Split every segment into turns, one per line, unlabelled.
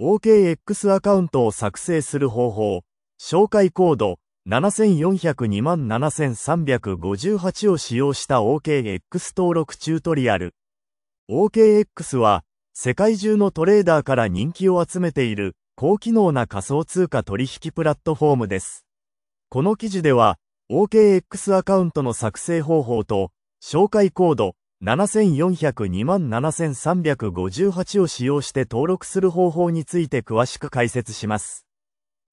OKX アカウントを作成する方法、紹介コード7402万7358を使用した OKX 登録チュートリアル。OKX は、世界中のトレーダーから人気を集めている高機能な仮想通貨取引プラットフォームです。この記事では、OKX アカウントの作成方法と、紹介コード7402万7358を使用して登録する方法について詳しく解説します。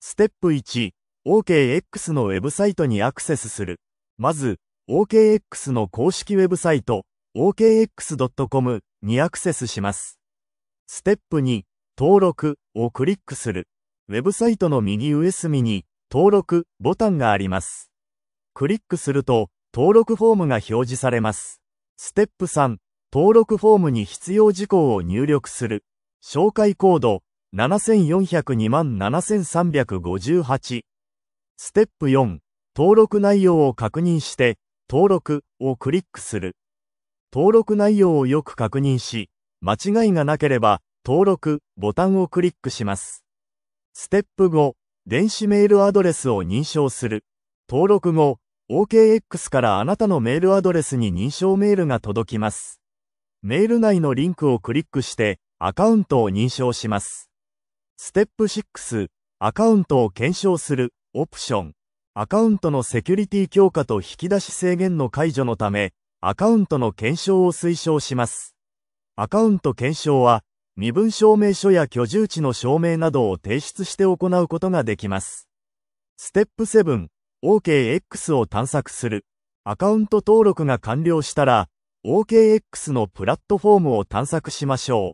ステップ1、OKX のウェブサイトにアクセスする。まず、OKX の公式ウェブサイト、okx.com にアクセスします。ステップ2、登録をクリックする。ウェブサイトの右上隅に、登録ボタンがあります。クリックすると、登録フォームが表示されます。ステップ3、登録フォームに必要事項を入力する。紹介コード74027358。ステップ4、登録内容を確認して、登録をクリックする。登録内容をよく確認し、間違いがなければ、登録ボタンをクリックします。ステップ5、電子メールアドレスを認証する。登録後、OKX からあなたのメールアドレスに認証メールが届きます。メール内のリンクをクリックしてアカウントを認証します。ステップ6、アカウントを検証する、オプション。アカウントのセキュリティ強化と引き出し制限の解除のため、アカウントの検証を推奨します。アカウント検証は、身分証明書や居住地の証明などを提出して行うことができます。ステップ7、OKX を探索する。アカウント登録が完了したら、OKX のプラットフォームを探索しましょう。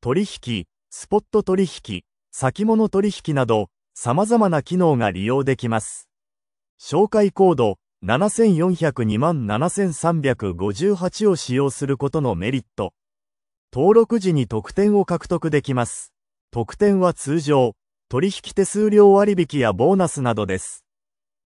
取引、スポット取引、先物取引など、様々な機能が利用できます。紹介コード7402万7358を使用することのメリット。登録時に特典を獲得できます。特典は通常、取引手数料割引やボーナスなどです。